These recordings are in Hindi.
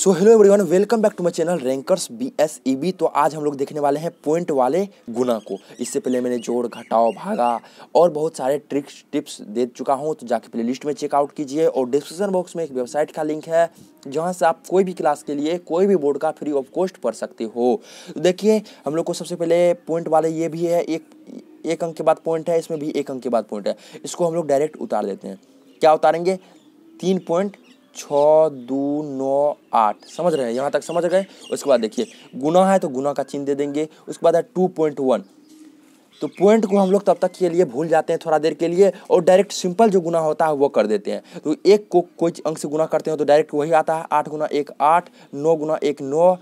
so hello everyone welcome back to my channel rankers B S E B तो आज हम लोग देखने वाले हैं पॉइंट वाले गुना को इससे पहले मैंने जोड़ घटाओ भागा और बहुत सारे ट्रिक्स टिप्स दे चुका हूं तो जाके प्ले लिस्ट में चेकआउट कीजिए और डिस्क्रिप्शन बॉक्स में एक वेबसाइट का लिंक है जहाँ से आप कोई भी क्लास के लिए कोई भी बोर्ड का फ्री ऑफ कॉस्ट पढ़ सकते हो तो देखिए हम लोग को सबसे पहले पॉइंट वाले ये भी है एक एक अंक के बाद पॉइंट है इसमें भी एक अंक के बाद पॉइंट है इसको हम लोग डायरेक्ट उतार देते हैं क्या उतारेंगे तीन पॉइंट छः दो नौ आठ समझ रहे हैं यहाँ तक समझ गए उसके बाद देखिए गुना है तो गुना का चिन्ह दे देंगे उसके बाद है टू पॉइंट वन तो पॉइंट को हम लोग तब तक के लिए भूल जाते हैं थोड़ा देर के लिए और डायरेक्ट सिंपल जो गुना होता है वो कर देते हैं तो एक को कोई अंक से गुना करते हैं तो डायरेक्ट वही आता है आठ गुना एक आठ नौ गुना एक नौ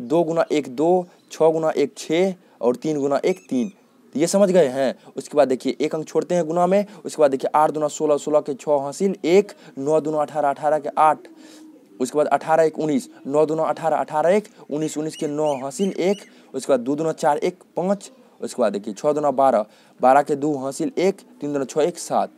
दो गुना एक दो छः गुना एक छः और तीन गुना एक तीन तो ये समझ गए हैं उसके बाद देखिए एक अंक छोड़ते हैं गुना में उसके बाद देखिए आठ दुना सोलह सोलह के छः हासिल एक नौ दुना अठारह अठारह के आठ उसके बाद अठारह एक उन्नीस नौ दुना अठारह अठारह एक उन्नीस उन्नीस के नौ हासिल एक उसके बाद दो दुना चार एक पाँच उसके बाद देखिए छः दुना बारह बारह के दो हासिल एक तीन दुना छः एक सात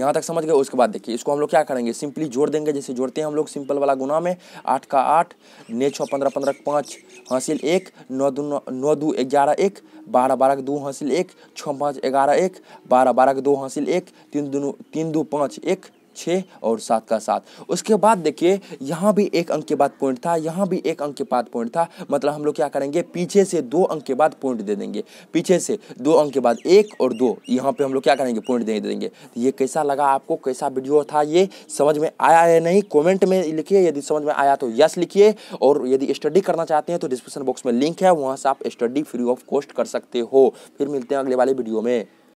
यहाँ तक समझ गए उसके बाद देखिए इसको हम लोग क्या करेंगे सिंपली जोड़ देंगे जैसे जोड़ते हैं हम लोग सिंपल वाला गुना में आठ का आठ ने छः पंद्रह पंद्रह पाँच हासिल एक नौ दो नौ दो ग्यारह एक बारह बारह दो हासिल एक छः पाँच ग्यारह एक बारह बारह दो हासिल एक तीन दूनू तीन दो पाँच एक छः और सात का सात उसके बाद देखिए यहाँ भी एक अंक के बाद पॉइंट था यहाँ भी एक अंक के बाद पॉइंट था मतलब हम लोग क्या करेंगे पीछे से दो अंक के बाद पॉइंट दे देंगे पीछे से दो अंक के बाद एक और दो यहाँ पे हम लोग क्या करेंगे पॉइंट दे देंगे तो ये कैसा लगा आपको कैसा वीडियो था ये समझ में आया या नहीं कॉमेंट में लिखिए यदि समझ में आया तो यस लिखिए और यदि स्टडी करना चाहते हैं तो डिस्क्रिप्शन बॉक्स में लिंक है वहाँ से आप स्टडी फ्री ऑफ कॉस्ट कर सकते हो फिर मिलते हैं अगले वाले वीडियो में